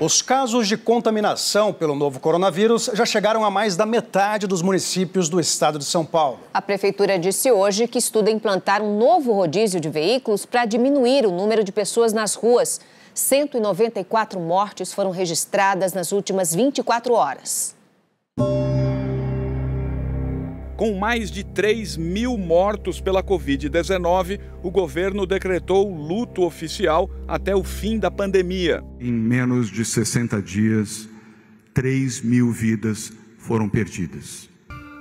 Os casos de contaminação pelo novo coronavírus já chegaram a mais da metade dos municípios do estado de São Paulo. A prefeitura disse hoje que estuda implantar um novo rodízio de veículos para diminuir o número de pessoas nas ruas. 194 mortes foram registradas nas últimas 24 horas. Com mais de 3 mil mortos pela Covid-19, o governo decretou luto oficial até o fim da pandemia. Em menos de 60 dias, 3 mil vidas foram perdidas.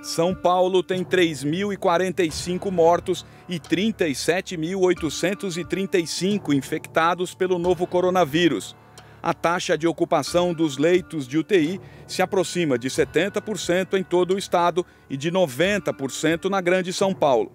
São Paulo tem 3.045 mortos e 37.835 infectados pelo novo coronavírus a taxa de ocupação dos leitos de UTI se aproxima de 70% em todo o estado e de 90% na Grande São Paulo.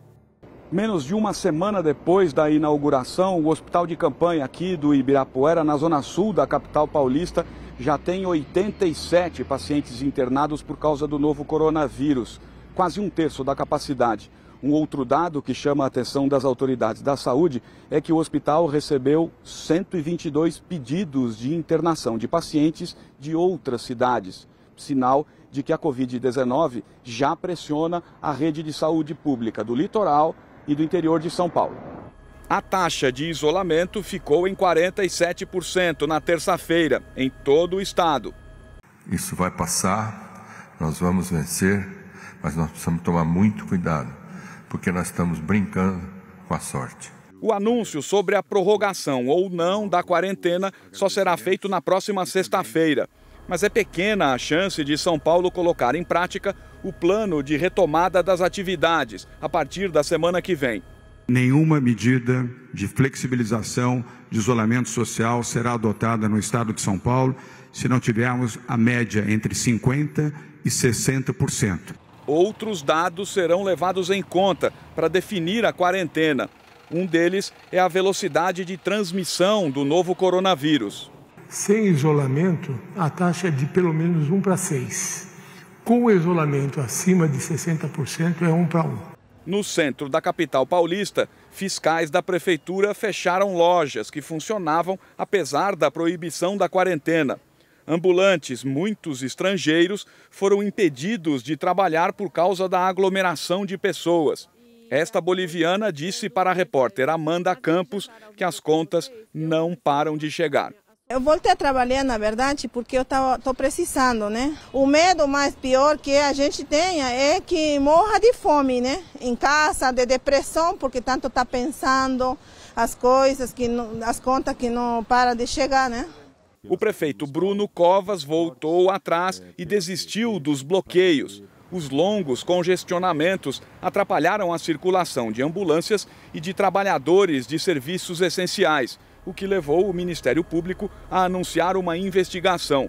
Menos de uma semana depois da inauguração, o hospital de campanha aqui do Ibirapuera, na zona sul da capital paulista, já tem 87 pacientes internados por causa do novo coronavírus, quase um terço da capacidade. Um outro dado que chama a atenção das autoridades da saúde é que o hospital recebeu 122 pedidos de internação de pacientes de outras cidades, sinal de que a Covid-19 já pressiona a rede de saúde pública do litoral e do interior de São Paulo. A taxa de isolamento ficou em 47% na terça-feira, em todo o estado. Isso vai passar, nós vamos vencer, mas nós precisamos tomar muito cuidado porque nós estamos brincando com a sorte. O anúncio sobre a prorrogação ou não da quarentena só será feito na próxima sexta-feira. Mas é pequena a chance de São Paulo colocar em prática o plano de retomada das atividades a partir da semana que vem. Nenhuma medida de flexibilização de isolamento social será adotada no estado de São Paulo se não tivermos a média entre 50% e 60%. Outros dados serão levados em conta para definir a quarentena. Um deles é a velocidade de transmissão do novo coronavírus. Sem isolamento, a taxa é de pelo menos 1 para 6. Com o isolamento acima de 60%, é 1 para 1. No centro da capital paulista, fiscais da prefeitura fecharam lojas que funcionavam apesar da proibição da quarentena. Ambulantes, muitos estrangeiros, foram impedidos de trabalhar por causa da aglomeração de pessoas. Esta boliviana disse para a repórter Amanda Campos que as contas não param de chegar. Eu voltei a trabalhar, na verdade, porque eu estou precisando, né? O medo mais pior que a gente tenha é que morra de fome, né? Em casa, de depressão, porque tanto está pensando as coisas, que não, as contas que não param de chegar, né? O prefeito Bruno Covas voltou atrás e desistiu dos bloqueios. Os longos congestionamentos atrapalharam a circulação de ambulâncias e de trabalhadores de serviços essenciais, o que levou o Ministério Público a anunciar uma investigação.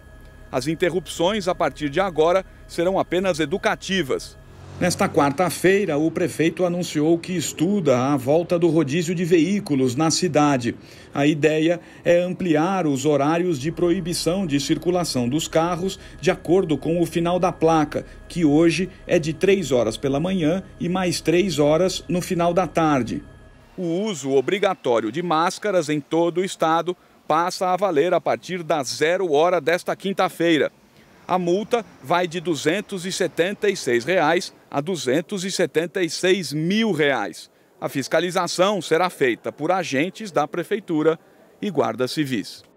As interrupções a partir de agora serão apenas educativas. Nesta quarta-feira, o prefeito anunciou que estuda a volta do rodízio de veículos na cidade. A ideia é ampliar os horários de proibição de circulação dos carros de acordo com o final da placa, que hoje é de 3 horas pela manhã e mais 3 horas no final da tarde. O uso obrigatório de máscaras em todo o estado passa a valer a partir da zero hora desta quinta-feira a multa vai de R$ 276 reais a R$ 276 mil. Reais. A fiscalização será feita por agentes da Prefeitura e guardas civis.